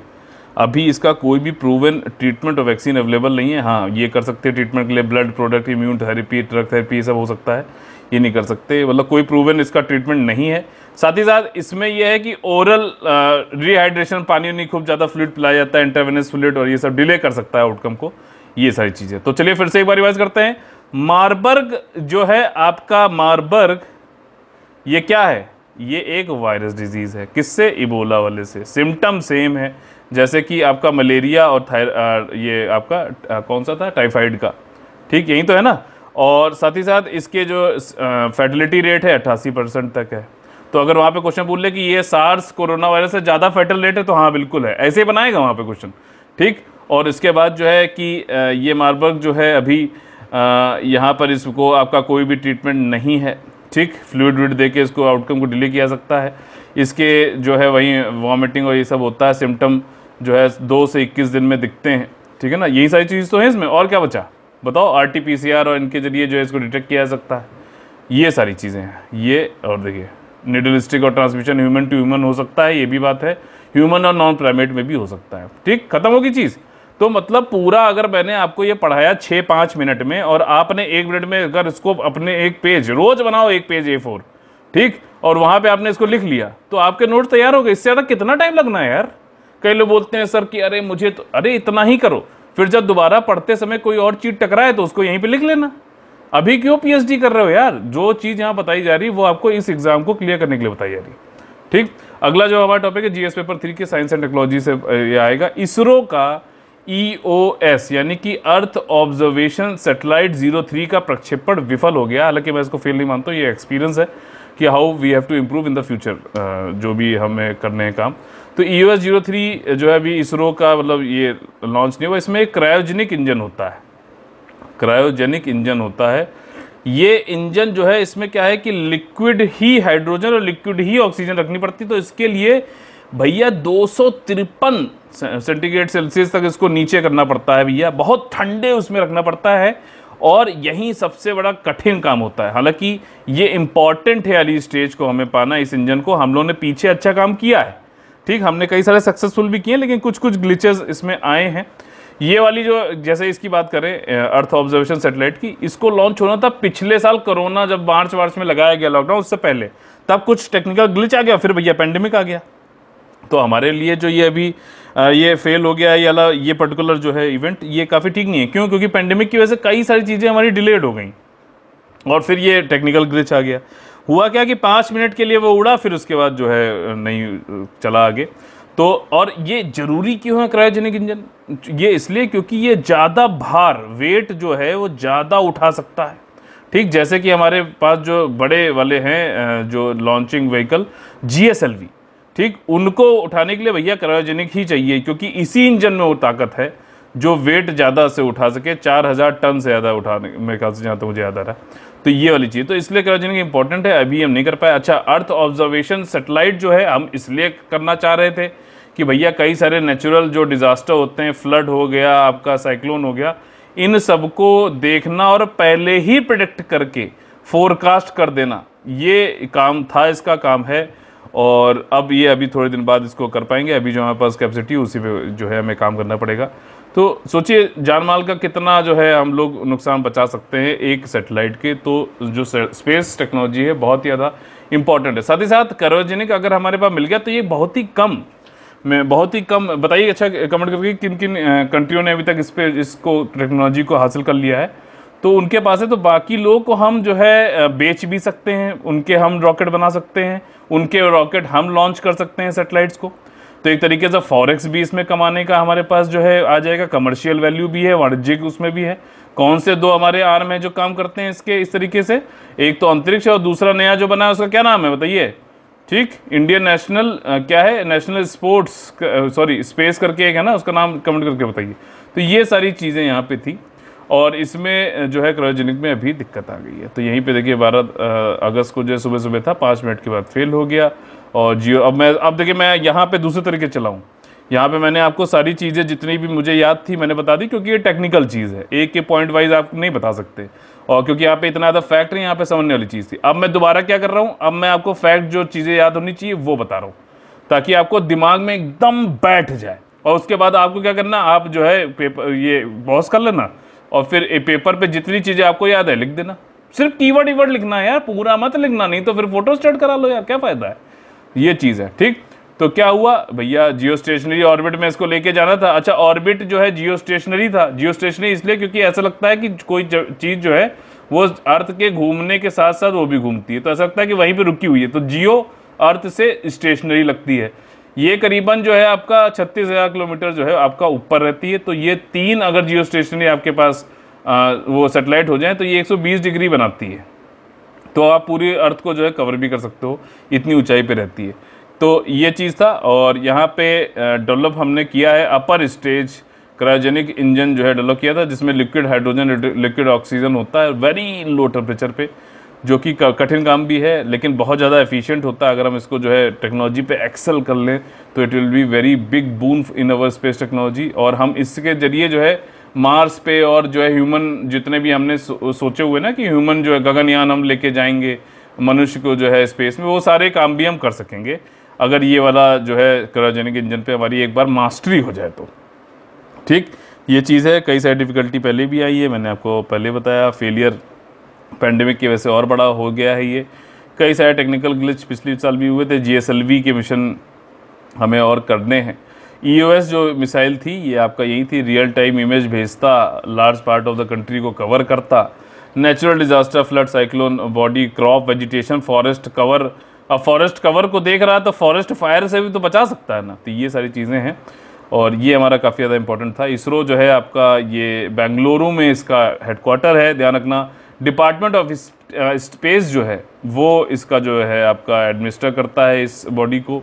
अभी इसका कोई भी प्रूवन ट्रीटमेंट और वैक्सीन अवेलेबल नहीं है हाँ ये कर सकते हैं ट्रीटमेंट के लिए blood product immune therapy drug therapy सब हो सकता है ये नहीं कर सकते मतलब कोई प्रूवन इसका ट्रीटमेंट नहीं है साथ ही साथ इसमें यह है कि ओरल रिहाइड्रेशन पानी नहीं खूब ज़्यादा फ्लूड पिलाया जाता है इंटरवेनस फ्लूड और ये सब डिले कर सकता है आउटकम को ये सारी चीज़ें तो चलिए फिर से एक बार रिवाइज करते हैं मारबर्ग जो है आपका मारबर्ग ये क्या है ये एक वायरस डिजीज़ है किससे इबोला वाले से सिम्टम सेम है जैसे कि आपका मलेरिया और ये आपका कौन सा था टाइफाइड का ठीक यही तो है ना और साथ ही साथ इसके जो फर्टिलिटी रेट है अट्ठासी परसेंट तक है तो अगर वहाँ पे क्वेश्चन बोल ले कि ये सार्स कोरोना वायरस से ज़्यादा फर्टल रेट है तो हाँ बिल्कुल है ऐसे ही बनाएगा वहाँ पे क्वेश्चन ठीक और इसके बाद जो है कि ये मार्बर्ग जो है अभी यहाँ पर इसको आपका कोई भी ट्रीटमेंट नहीं है ठीक फ्लूड व्लूड दे के इसको आउटकम को डिले किया सकता है इसके जो है वहीं वॉमिटिंग और ये सब होता है सिम्टम जो है दो से इक्कीस दिन में दिखते हैं ठीक है ना यही सारी चीज़ तो है इसमें और क्या बचा बताओ R T P C R और इनके जरिए जो है इसको डिटेक्ट किया जा सकता है ये सारी चीज़ें हैं ये और देखिए निडलिस्टिक और ट्रांसमिशन ह्यूमन टू ह्यूमन हो सकता है ये भी बात है ह्यूमन और नॉन प्राइमेट में भी हो सकता है ठीक खत्म होगी चीज़ तो मतलब पूरा अगर मैंने आपको ये पढ़ाया छः पाँच मिनट में और आपने एक मिनट में अगर इसको अपने एक पेज रोज़ बनाओ एक पेज ए फोर ठीक और वहां पे आपने इसको लिख लिया तो आपके नोट तैयार हो गए इससे ज़्यादा कितना टाइम लगना है यार कई लोग बोलते हैं सर कि अरे मुझे तो अरे इतना ही करो फिर जब दोबारा पढ़ते समय कोई और चीज़ टकराए तो उसको यहीं पर लिख लेना अभी क्यों पी कर रहे हो यार जो चीज़ यहाँ बताई जा रही है वो आपको इस एग्ज़ाम को क्लियर करने के लिए बताई जा रही है ठीक अगला जो हमारा टॉपिक है जीएस पेपर थ्री के साइंस एंड टेक्नोलॉजी से ये आएगा इसरो का ईओएस e यानी कि earth observation satellite zero three का प्रक्षेपण विफल हो गया हालांकि मैं इसको फेल नहीं मानता ये एक्सपीरियंस है कि how we have to improve in the future जो भी हमें करने हैं काम तो ई एस जीरो थ्री जो है अभी इसरो का मतलब ये लॉन्च नहीं हुआ इसमें एक क्रायोजेनिक इंजन होता है क्रायोजेनिक इंजन होता है ये इंजन जो है इसमें क्या है कि लिक्विड ही हाइड्रोजन और लिक्विड ही ऑक्सीजन रखनी पड़ती तो इसके लिए भैया दो सेंटीग्रेड सेल्सियस तक इसको नीचे करना पड़ता है भैया बहुत ठंडे उसमें रखना पड़ता है और यही सबसे बड़ा कठिन काम होता है हालांकि ये इम्पॉर्टेंट है अली स्टेज को हमें पाना इस इंजन को हम लोगों ने पीछे अच्छा काम किया है ठीक हमने कई सारे सक्सेसफुल भी किए लेकिन कुछ कुछ ग्लिचेस इसमें आए हैं ये वाली जो जैसे इसकी बात करें अर्थ ऑब्जर्वेशन सेटेलाइट की इसको लॉन्च होना था पिछले साल कोरोना जब मार्च मार्च में लगाया गया लॉकडाउन उससे पहले तब कुछ टेक्निकल ग्लिच आ गया फिर भैया पेंडेमिक आ गया तो हमारे लिए जो ये अभी ये फेल हो गया है या ये पर्टिकुलर जो है इवेंट ये काफ़ी ठीक नहीं है क्यों क्योंकि पेंडेमिक की वजह से कई सारी चीज़ें हमारी डिलेड हो गई और फिर ये टेक्निकल ग्रिच आ गया हुआ क्या कि पाँच मिनट के लिए वो उड़ा फिर उसके बाद जो है नहीं चला आगे तो और ये ज़रूरी क्यों है क्रायोजेनिक इंजन ये इसलिए क्योंकि ये ज़्यादा भार वेट जो है वो ज़्यादा उठा सकता है ठीक जैसे कि हमारे पास जो बड़े वाले हैं जो launching vehicle G S L V ठीक उनको उठाने के लिए भैया क्रायोजेनिक ही चाहिए क्योंकि इसी इंजन में वो ताकत है जो वेट ज़्यादा से उठा सके चार हजार टन से ज़्यादा उठाने मेरे ख्याल से जहाँ तक तो मुझे याद आ रहा है तो ये वाली चीज़ तो इसलिए क्रायोजेनिक इंपॉर्टेंट है अभी हम नहीं कर पाए अच्छा अर्थ ऑब्जर्वेशन सेटेलाइट जो है हम इसलिए करना चाह रहे थे कि भैया कई सारे नेचुरल जो डिज़ास्टर होते हैं फ्लड हो गया आपका साइक्लोन हो गया इन सबको देखना और पहले ही प्रिडिक्ट करके फोरकास्ट कर देना ये काम था इसका काम है और अब ये अभी थोड़े दिन बाद इसको कर पाएंगे अभी जो हमारे पास कैपेसिटी उसी पे जो है हमें काम करना पड़ेगा तो सोचिए जान माल का कितना जो है हम लोग नुकसान बचा सकते हैं एक सेटेलाइट के तो जो स्पेस टेक्नोलॉजी है बहुत ही ज़्यादा इंपॉर्टेंट है साथ ही साथ करोजेनिक अगर हमारे पास मिल गया तो ये बहुत ही कम में बहुत ही कम बताइए अच्छा कमेंट करके किन किन कंट्रियों ने अभी तक इस पर इसको टेक्नोलॉजी को हासिल कर लिया है तो उनके पास है तो बाकी लोग को हम जो है बेच भी सकते हैं उनके हम रॉकेट बना सकते हैं उनके रॉकेट हम लॉन्च कर सकते हैं सेटेलाइट्स को तो एक तरीके से फॉरेक्स भी इसमें कमाने का हमारे पास जो है आ जाएगा कमर्शियल वैल्यू भी है वाणिज्यिक उसमें भी है कौन से दो हमारे आर्म है जो काम करते हैं इसके इस तरीके से एक तो अंतरिक्ष और दूसरा नया जो बना है उसका क्या नाम है बताइए ठीक इंडियन नेशनल क्या है नेशनल स्पोर्ट्स सॉरी स्पेस करके एक है ना उसका नाम कमेंट करके बताइए तो ये सारी चीज़ें यहाँ पे थी और इसमें जो है क्रायोजेनिक में अभी दिक्कत आ गई है तो यहीं पे देखिए बारह अगस्त को जो है सुबह सुबह था पाँच मिनट के बाद फेल हो गया और जियो अब मैं अब देखिए मैं यहाँ पे दूसरे तरीके चलाऊँ यहाँ पे मैंने आपको सारी चीज़ें जितनी भी मुझे याद थी मैंने बता दी क्योंकि ये टेक्निकल चीज़ है एक के पॉइंट वाइज आप नहीं बता सकते और क्योंकि यहाँ पे इतना ज़्यादा फैक्ट नहीं यहाँ पे समझने वाली चीज़ थी अब मैं दोबारा क्या कर रहा हूँ अब मैं आपको फैक्ट जो चीज़ें याद होनी चाहिए वो बता रहा हूँ ताकि आपको दिमाग में एकदम बैठ जाए और उसके बाद आपको क्या करना आप जो है पेपर ये बॉस कर लेना और फिर पेपर पे जितनी चीज़ें आपको याद है लिख देना सिर्फ कीवर्ड ईवर्ड लिखना है यार पूरा मत लिखना नहीं तो फिर फोटो स्टार्ट करा लो यार क्या फ़ायदा है ये चीज़ है ठीक तो क्या हुआ भैया जियो स्टेशनरी ऑर्बिट में इसको लेके जाना था अच्छा ऑर्बिट जो है जियो स्टेशनरी था जियो स्टेशनरी इसलिए क्योंकि ऐसा लगता है कि कोई चीज़ जो है वो अर्थ के घूमने के साथ साथ वो भी घूमती है तो ऐसा लगता है कि वहीं पर रुकी हुई है तो जियो अर्थ से स्टेशनरी लगती है ये करीबन जो है आपका छत्तीस हज़ार किलोमीटर जो है आपका ऊपर रहती है तो ये तीन अगर जियो स्टेशनरी आपके पास आ, वो सेटेलाइट हो जाए तो ये 120 डिग्री बनाती है तो आप पूरी अर्थ को जो है कवर भी कर सकते हो इतनी ऊंचाई पे रहती है तो ये चीज़ था और यहाँ पे डेवलप हमने किया है अपर स्टेज क्रायोजेनिक इंजन जो है डेवलप किया था जिसमें लिक्विड हाइड्रोजन लिक्विड ऑक्सीजन होता है वेरी लो टेम्परेचर पे जो कि कठिन काम भी है लेकिन बहुत ज़्यादा एफिशिएंट होता है अगर हम इसको जो है टेक्नोलॉजी पे एक्सेल कर लें तो it will be very big boon in our space technology और हम इसके ज़रिए जो है मार्स पे और जो है ह्यूमन जितने भी हमने सो, सोचे हुए ना कि ह्यूमन जो है गगनयान हम लेके जाएंगे मनुष्य को जो है स्पेस में वो सारे काम भी हम कर सकेंगे अगर ये वाला जो है क्रायोजेनिक इंजन पे हमारी एक बार मास्टरी हो जाए तो ठीक ये चीज़ है कई सारी डिफ़िकल्टी पहले भी आई है मैंने आपको पहले बताया फेलियर पेंडेमिक की वजह से और बड़ा हो गया है ये कई सारे टेक्निकल ग्लिच पिछले साल भी हुए थे जी के मिशन हमें और करने हैं ई e जो मिसाइल थी ये आपका यही थी रियल टाइम इमेज भेजता large part of the country को कवर करता natural disaster flood cyclone body crop vegetation forest cover अब फॉरेस्ट कवर को देख रहा है तो फॉरेस्ट फायर से भी तो बचा सकता है ना तो ये सारी चीज़ें हैं और ये हमारा काफ़ी ज़्यादा इंपॉर्टेंट था इसरो जो है आपका ये बेंगलुरु में इसका हेडक्वार्टर है ध्यान रखना डिपार्टमेंट ऑफ स्पेस जो है वो इसका जो है आपका एडमिनिस्टर करता है इस बॉडी को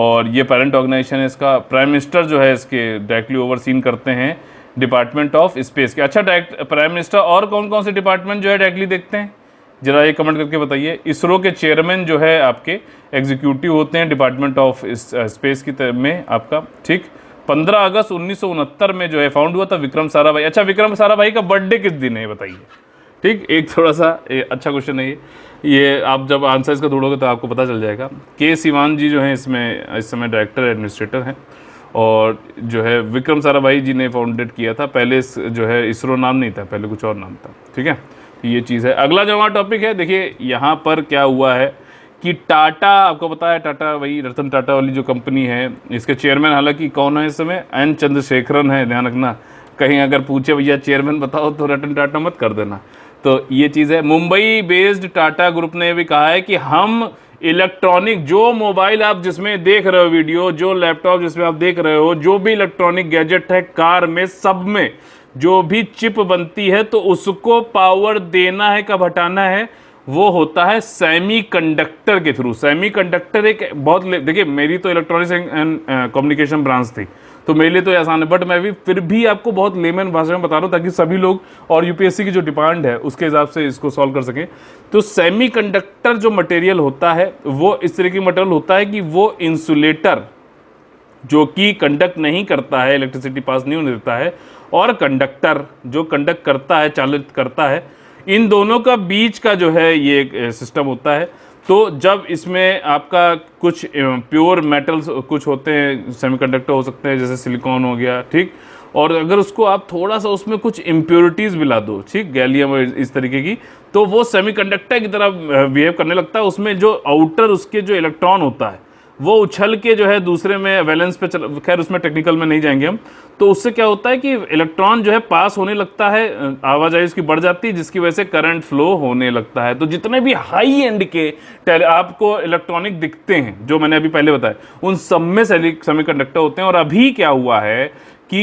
और ये पेरेंट ऑर्गेनाइजेशन है इसका प्राइम मिनिस्टर जो है इसके डायरेक्टली ओवरसीन करते हैं डिपार्टमेंट ऑफ स्पेस के अच्छा डायरेक्ट प्राइम मिनिस्टर और कौन कौन से डिपार्टमेंट जो है डायरेक्टली देखते हैं जरा ये कमेंट करके बताइए इसरो के चेयरमैन जो है आपके एग्जीक्यूटिव होते हैं डिपार्टमेंट ऑफ स्पेस की तरफ में आपका ठीक 15 अगस्त उन्नीस में जो है फाउंड हुआ था विक्रम साराभाई अच्छा विक्रम साराभाई का बर्थडे किस दिन है बताइए ठीक एक थोड़ा सा अच्छा क्वेश्चन है ये आप जब आंसर इसका ढूंढोगे तो आपको पता चल जाएगा के सिवान जी जो हैं इसमें इस समय डायरेक्टर एडमिनिस्ट्रेटर हैं और जो है विक्रम साराभाई जी ने फाउंडेड किया था पहले जो है इसरो नाम नहीं था पहले कुछ और नाम था ठीक है तो ये चीज़ है अगला जो हमारा टॉपिक है देखिए यहाँ पर क्या हुआ है कि टाटा आपको पता है टाटा वही रतन टाटा वाली जो कंपनी है इसके चेयरमैन हालांकि कौन है इस समय एन चंद्रशेखरन है ध्यान रखना कहीं अगर पूछे भैया चेयरमैन बताओ तो रतन टाटा मत कर देना तो ये चीज़ है मुंबई बेस्ड टाटा ग्रुप ने भी कहा है कि हम इलेक्ट्रॉनिक जो मोबाइल आप जिसमें देख रहे हो वीडियो जो लैपटॉप जिसमें आप देख रहे हो जो भी इलेक्ट्रॉनिक गैजेट है कार में सब में जो भी चिप बनती है तो उसको पावर देना है कब हटाना है वो होता है सेमीकंडक्टर के थ्रू सेमीकंडक्टर एक बहुत देखिए मेरी तो इलेक्ट्रॉनिक्स एंड कम्युनिकेशन ब्रांच थी तो मेरे लिए तो ये आसान है बट मैं भी फिर भी आपको बहुत लेमन भाषा में बता रहा हूँ ताकि सभी लोग और यूपीएससी की जो डिमांड है उसके हिसाब से इसको सॉल्व कर सकें तो सेमी जो मटेरियल होता है वो इस तरह की मटेरियल होता है कि वो इंसुलेटर जो कि कंडक्ट नहीं करता है इलेक्ट्रिसिटी पास नहीं होने देता है और कंडक्टर जो कंडक्ट करता है चालित करता है इन दोनों का बीच का जो है ये सिस्टम होता है तो जब इसमें आपका कुछ प्योर मेटल्स कुछ होते हैं सेमीकंडक्टर हो सकते हैं जैसे सिलिकॉन हो गया ठीक और अगर उसको आप थोड़ा सा उसमें कुछ इम्प्योरिटीज़ मिला दो ठीक गैलियम इस तरीके की तो वो सेमीकंडक्टर की तरह बिहेव करने लगता है उसमें जो आउटर उसके जो इलेक्ट्रॉन होता है वो उछल के जो है दूसरे में वैलेंस पे चल खैर उसमें टेक्निकल में नहीं जाएंगे हम तो उससे क्या होता है कि इलेक्ट्रॉन जो है पास होने लगता है आवाजाही उसकी बढ़ जाती है जिसकी वजह से करंट फ्लो होने लगता है तो जितने भी हाई एंड के आपको इलेक्ट्रॉनिक दिखते हैं जो मैंने अभी पहले बताया उन सब में सेमी होते हैं और अभी क्या हुआ है कि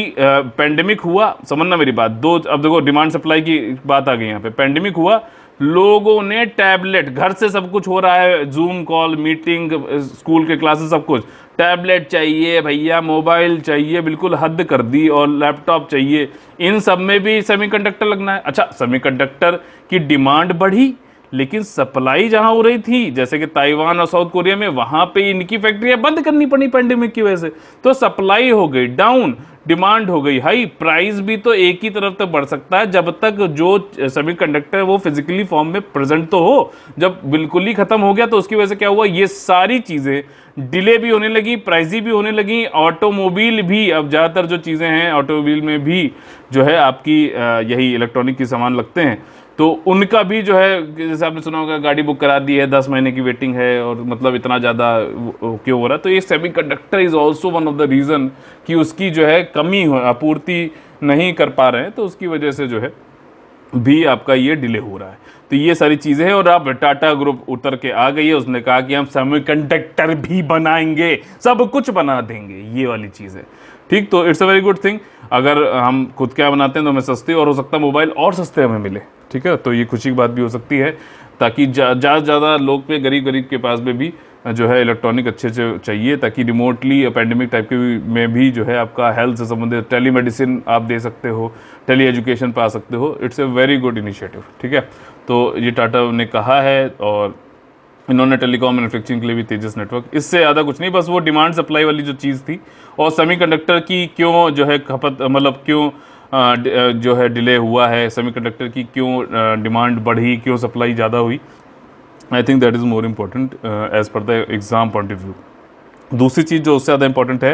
पेंडेमिक हुआ समझना मेरी बात दो अब देखो डिमांड सप्लाई की बात आ गई यहाँ पे पेंडेमिक हुआ लोगों ने टैबलेट घर से सब कुछ हो रहा है जूम कॉल मीटिंग स्कूल के क्लासेस सब कुछ टैबलेट चाहिए भैया मोबाइल चाहिए बिल्कुल हद कर दी और लैपटॉप चाहिए इन सब में भी सेमीकंडक्टर लगना है अच्छा सेमीकंडक्टर की डिमांड बढ़ी लेकिन सप्लाई जहां हो रही थी जैसे कि ताइवान और साउथ कोरिया में वहां पे इनकी फैक्ट्रियां बंद करनी पड़ी पैंडेमिक की वजह से तो सप्लाई हो गई डाउन डिमांड हो गई हाई प्राइस भी तो एक ही तरफ तक बढ़ सकता है जब तक जो सेमी कंडक्टर है वो फिजिकली फॉर्म में प्रेजेंट तो हो जब बिल्कुल ही खत्म हो गया तो उसकी वजह से क्या हुआ ये सारी चीज़ें डिले भी होने लगी प्राइजी भी होने लगी ऑटोमोबाइल भी अब ज़्यादातर जो चीज़ें हैं ऑटोमोबाइल में भी जो है आपकी यही इलेक्ट्रॉनिक की सामान लगते हैं तो उनका भी जो है जैसे आपने सुना होगा गाड़ी बुक करा दी है दस महीने की वेटिंग है और मतलब इतना ज़्यादा क्यों हो रहा है तो ये semiconductor is also one of the reason कि उसकी जो है कमी हो आपूर्ति नहीं कर पा रहे हैं तो उसकी वजह से जो है भी आपका ये डिले हो रहा है तो ये सारी चीज़ें हैं और आप टाटा ग्रुप उतर के आ गई है उसने कहा कि हम कंडक्टर भी बनाएंगे सब कुछ बना देंगे ये वाली चीज़ है ठीक तो it's a very good thing अगर हम खुद क्या बनाते हैं तो हमें सस्ते और हो सकता है मोबाइल और सस्ते हमें मिले ठीक है तो ये खुशी की बात भी हो सकती है ताकि ज़्यादा जा, ज़्यादा लोग पे गरीब गरीब के पास में भी जो है इलेक्ट्रॉनिक अच्छे अच्छे चाहिए ताकि रिमोटली पेंडेमिक टाइप के में भी जो है आपका हेल्थ से संबंधित टेली मेडिसिन आप दे सकते हो टेली एजुकेशन पा सकते हो it's a very good initiative ठीक है तो ये टाटा ने कहा है और इन्होंने टेलीकॉम मैनुफैक्चरिंग के लिए भी तेजस नेटवर्क इससे ज़्यादा कुछ नहीं बस वो डिमांड सप्लाई वाली जो चीज़ थी और सेमीकंडक्टर की क्यों जो है खपत मतलब क्यों जो है डिले हुआ है सेमीकंडक्टर की क्यों डिमांड बढ़ी क्यों सप्लाई ज़्यादा हुई I think that is more important as per the exam point of view दूसरी चीज़ जो उससे ज़्यादा इंपॉर्टेंट है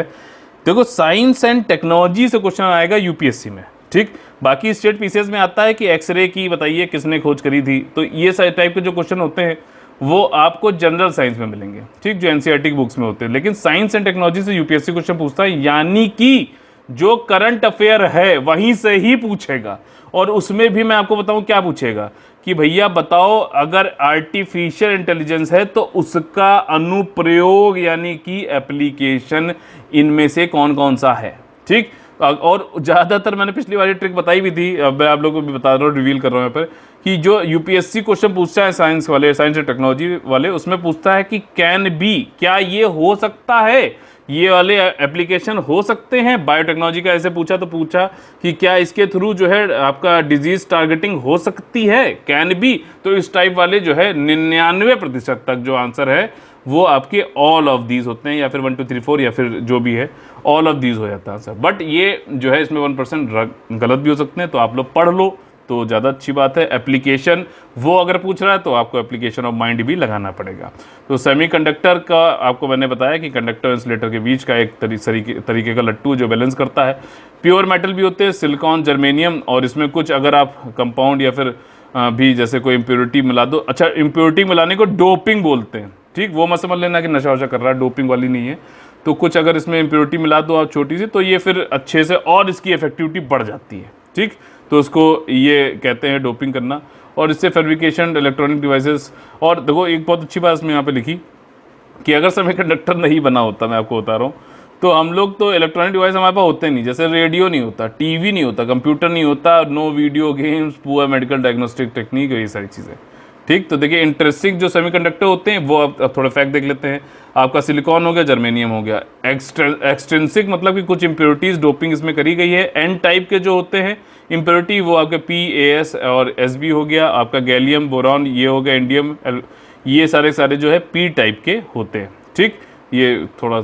देखो साइंस एंड टेक्नोलॉजी से क्वेश्चन आएगा यूपीएससी में ठीक बाकी स्टेट पीसीएस में आता है कि एक्सरे की बताइए किसने खोज करी थी तो ये टाइप के जो क्वेश्चन होते हैं वो आपको जनरल साइंस में मिलेंगे ठीक जो एनसीईआरटी की बुक्स में होते हैं लेकिन साइंस एंड टेक्नोलॉजी से यूपीएससी क्वेश्चन पूछता है यानी कि जो करंट अफेयर है वहीं से ही पूछेगा और उसमें भी मैं आपको बताऊं क्या पूछेगा कि भैया बताओ अगर आर्टिफिशियल इंटेलिजेंस है तो उसका अनुप्रयोग यानी कि एप्लीकेशन इनमें से कौन कौन सा है ठीक और ज़्यादातर मैंने पिछली बार ट्रिक बताई भी थी अब मैं आप लोगों को भी बता रहा हूँ रिवील कर रहा हूँ यहाँ पर कि जो यूपीएससी क्वेश्चन पूछता है साइंस वाले साइंस एंड टेक्नोलॉजी वाले उसमें पूछता है कि कैन बी क्या ये हो सकता है ये वाले एप्लीकेशन हो सकते हैं बायोटेक्नोलॉजी का ऐसे पूछा तो पूछा कि क्या इसके थ्रू जो है आपका डिजीज टारगेटिंग हो सकती है कैन बी तो इस टाइप वाले जो है निन्यानवे प्रतिशत तक जो आंसर है वो आपके ऑल ऑफ दीज होते हैं या फिर वन टू थ्री फोर या फिर जो भी है ऑल ऑफ दीज हो जाता है आंसर बट ये जो है इसमें वन परसेंट गलत भी हो सकते हैं तो आप लोग पढ़ लो तो ज़्यादा अच्छी बात है एप्लीकेशन वो अगर पूछ रहा है तो आपको एप्लीकेशन ऑफ माइंड भी लगाना पड़ेगा तो सेमीकंडक्टर का आपको मैंने बताया कि कंडक्टर इंसुलेटर के बीच का एक तरीके तरीके का लट्टू जो बैलेंस करता है प्योर मेटल भी होते हैं सिलिकॉन जर्मेनियम और इसमें कुछ अगर आप कंपाउंड या फिर भी जैसे कोई इम्प्योरिटी मिला दो अच्छा इम्प्योरिटी मिलाने को डोपिंग बोलते हैं ठीक वो मत समझ लेना कि नशा वशा कर रहा है डोपिंग वाली नहीं है तो कुछ अगर इसमें इम्प्योरिटी मिला दो आप छोटी सी तो ये फिर अच्छे से और इसकी इफेक्टिविटी बढ़ जाती है ठीक तो उसको ये कहते हैं डोपिंग करना और इससे फेब्रिकेशन इलेक्ट्रॉनिक डिवाइसेस और देखो एक बहुत अच्छी बात इसमें यहाँ पे लिखी कि अगर समय कंडक्टर नहीं बना होता मैं आपको बता रहा हूँ तो हम लोग तो इलेक्ट्रॉनिक डिवाइस हमारे पास होते नहीं जैसे रेडियो नहीं होता टीवी नहीं होता कंप्यूटर नहीं होता नो वीडियो गेम्स पूरा मेडिकल डायग्नोस्टिक टेक्निक ये सारी चीज़ें ठीक तो देखिए इंटरेस्टिंग जो सेमीकंडक्टर होते हैं वो आप थोड़ा फैक्ट देख लेते हैं आपका सिलिकॉन हो गया जर्मेनियम हो गया एक्सट्रेंसिक मतलब कि कुछ इम्प्योरिटीज़ डोपिंग इसमें करी गई है एन टाइप के जो होते हैं इम्प्योरिटी वो आपके पी ए एस और एस बी हो गया आपका गैलियम बोरॉन ये हो गया इंडियम ये सारे सारे जो है पी टाइप के होते हैं ठीक ये थोड़ा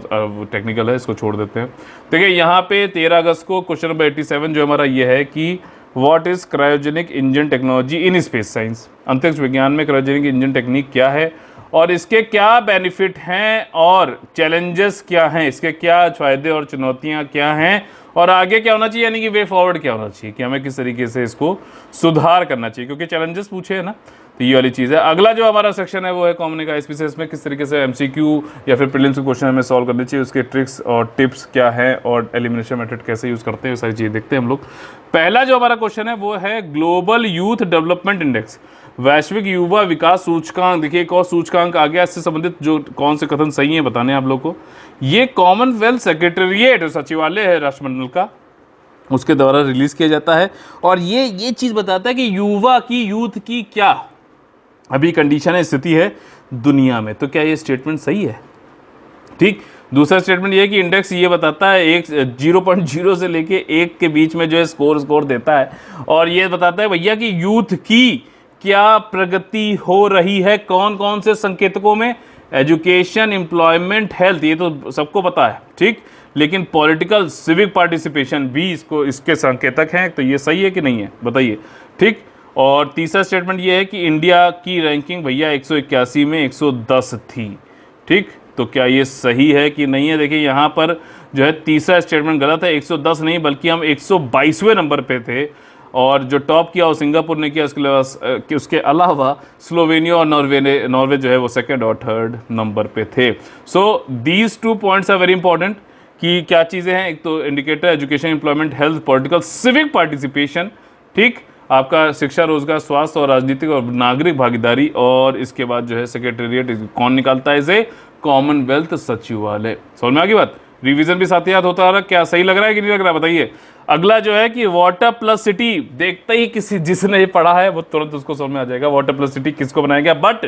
टेक्निकल है इसको छोड़ देते हैं देखिए यहाँ पे तेरह अगस्त को क्वेश्चन नंबर एट्टी सेवन जो हमारा ये है कि what is cryogenic engine technology in space science अंतरिक्ष विज्ञान में क्रायोजेनिक इंजन टेक्निक क्या है और इसके क्या बेनिफिट हैं और चैलेंजेस क्या हैं इसके क्या फायदे और चुनौतियां क्या हैं और आगे क्या होना चाहिए यानी कि वे फॉरवर्ड क्या होना चाहिए कि हमें किस तरीके से इसको सुधार करना चाहिए क्योंकि चैलेंजेस पूछे हैं ना तो ये वाली चीज़ है अगला जो हमारा सेक्शन है वो है कॉमन का एसपी में किस तरीके से एम या फिर प्रिलियम के क्वेश्चन हमें सॉल्व करने चाहिए उसके ट्रिक्स और टिप्स क्या है और एलिमिनेशन मेथड कैसे यूज़ करते हैं सारी चीज़ें देखते हैं हम लोग पहला जो हमारा क्वेश्चन है वो है ग्लोबल यूथ डेवलपमेंट इंडेक्स वैश्विक युवा विकास सूचकांक देखिए एक और सूचकांक आ गया इससे संबंधित जो कौन से कथन सही है बताने आप लोग को ये कॉमनवेल्थ सेक्रेटरिएट सचिवालय है राष्ट्रमंडल का उसके द्वारा रिलीज किया जाता है और ये ये चीज़ बताता है कि युवा की यूथ की क्या अभी कंडीशन है स्थिति है दुनिया में तो क्या ये स्टेटमेंट सही है ठीक दूसरा स्टेटमेंट ये है कि इंडेक्स ये बताता है एक जीरो पॉइंट जीरो से लेके एक के बीच में जो है स्कोर स्कोर देता है और ये बताता है भैया कि यूथ की क्या प्रगति हो रही है कौन कौन से संकेतकों में एजुकेशन एम्प्लॉयमेंट हेल्थ ये तो सबको पता है ठीक लेकिन पॉलिटिकल सिविक पार्टिसिपेशन भी इसको इसके संकेतक हैं तो ये सही है कि नहीं है बताइए ठीक और तीसरा स्टेटमेंट ये है कि इंडिया की रैंकिंग भैया 181 में 110 थी ठीक तो क्या ये सही है कि नहीं है देखिए यहाँ पर जो है तीसरा स्टेटमेंट गलत है 110 नहीं बल्कि हम 122वें नंबर पे थे और जो टॉप किया वो सिंगापुर ने किया उसके अलावा उसके अलावा स्लोवेनिया और नॉर्वे ने नॉर्वे जो है वो सेकेंड और थर्ड नंबर पर थे so these two points are very important कि क्या चीज़ें हैं एक तो indicator education employment health political civic participation ठीक आपका शिक्षा रोजगार स्वास्थ्य और राजनीतिक और नागरिक भागीदारी और इसके बाद जो है सेक्रेटेरिएट कौन निकालता है इसे कॉमनवेल्थ सचिवालय समझ में आगे बात रिवीजन भी साथ याद होता रहा क्या सही लग रहा है कि नहीं लग रहा बताइए अगला जो है कि वाटर प्लस सिटी देखते ही किसी जिसने ये पढ़ा है वो तुरंत उसको समझ में आ जाएगा वाटर प्लस सिटी किसको बनाया गया बट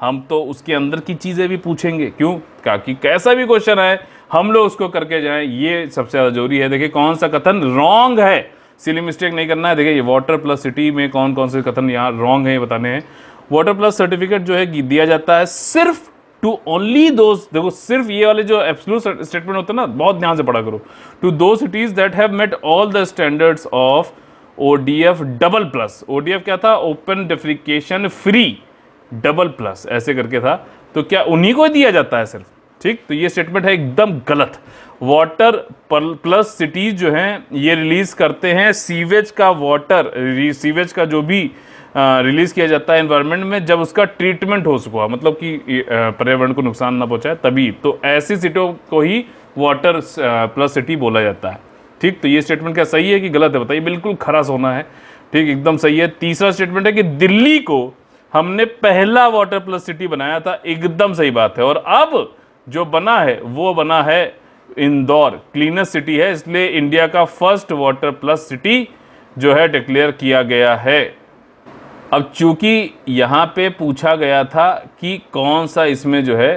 हम तो उसके अंदर की चीज़ें भी पूछेंगे क्यों कि कैसा भी क्वेश्चन है हम लोग उसको करके जाएं ये सबसे ज़्यादा जरूरी है देखिए कौन सा कथन रॉन्ग है सिली मिस्टेक नहीं करना है देखिए ये वाटर प्लस सिटी में कौन कौन से कथन यहाँ रॉन्ग है बताने हैं वाटर प्लस सर्टिफिकेट जो है दिया जाता है सिर्फ टू ओनली दो देखो सिर्फ ये वाले जो एप्सलू स्टेटमेंट होते हैं ना बहुत ध्यान से पढ़ा करो टू दो cities that have met all the standards of O D F double plus O D F क्या था open defecation free double plus ऐसे करके था तो क्या उन्हीं को दिया जाता है सिर्फ ठीक तो ये स्टेटमेंट है एकदम गलत वाटर प्लस सिटीज़ जो हैं ये रिलीज़ करते हैं सीवेज का वाटर सीवेज का जो भी रिलीज़ किया जाता है इन्वायरमेंट में जब उसका ट्रीटमेंट हो चुका मतलब कि पर्यावरण को नुकसान ना पहुंचाए तभी तो ऐसी सिटियों को ही वाटर प्लस सिटी बोला जाता है ठीक तो ये स्टेटमेंट क्या सही है कि गलत है बताइए बिल्कुल खरा सोना है ठीक एकदम सही है तीसरा स्टेटमेंट है कि दिल्ली को हमने पहला वाटर प्लस सिटी बनाया था एकदम सही बात है और अब जो बना है वो बना है इंदौर क्लीनेस्ट सिटी है इसलिए इंडिया का फर्स्ट वाटर प्लस सिटी जो है डिक्लेयर किया गया है अब चूंकि यहाँ पे पूछा गया था कि कौन सा इसमें जो है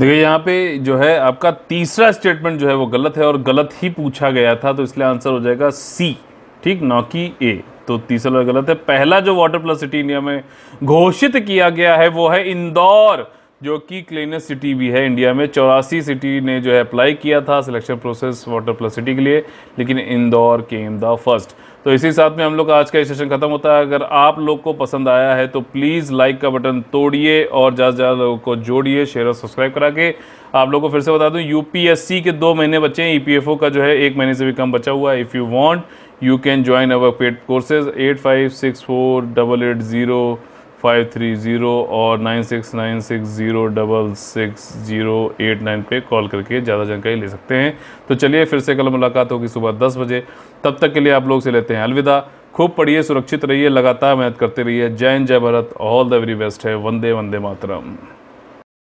देखिए यहाँ पे जो है आपका तीसरा स्टेटमेंट जो है वो गलत है और गलत ही पूछा गया था तो इसलिए आंसर हो जाएगा सी ठीक ना कि ए तो तीसरा गलत है पहला जो वाटर प्लस सिटी इंडिया में घोषित किया गया है वो है इंदौर जो कि क्लीनेस्ट सिटी भी है इंडिया में चौरासी सिटी ने जो है अप्लाई किया था selection process water plus city के लिए लेकिन इंदौर केम द फर्स्ट तो इसी साथ में हम लोग का आज का सेशन ख़त्म होता है अगर आप लोग को पसंद आया है तो प्लीज़ लाइक का बटन तोड़िए और ज़्यादा से ज़्यादा लोगों को जोड़िए शेयर और सब्सक्राइब करा के आप लोगों को फिर से बता दूं यूपीएससी के दो महीने बचे हैं ईपीएफओ e का जो है एक महीने से भी कम बचा हुआ है if you want you can join our paid courses at five six four double eight zero five three zero और nine six nine six zero double six zero eight nine पर कॉल करके ज़्यादा जानकारी ले सकते हैं तो चलिए फिर से कल मुलाकात होगी सुबह दस बजे तब तक के लिए आप लोग से लेते हैं अलविदा खूब पढ़िए सुरक्षित रहिए लगातार मेहनत करते रहिए जय हिंद जय Bharat all the very best है वंदे वंदे मातरम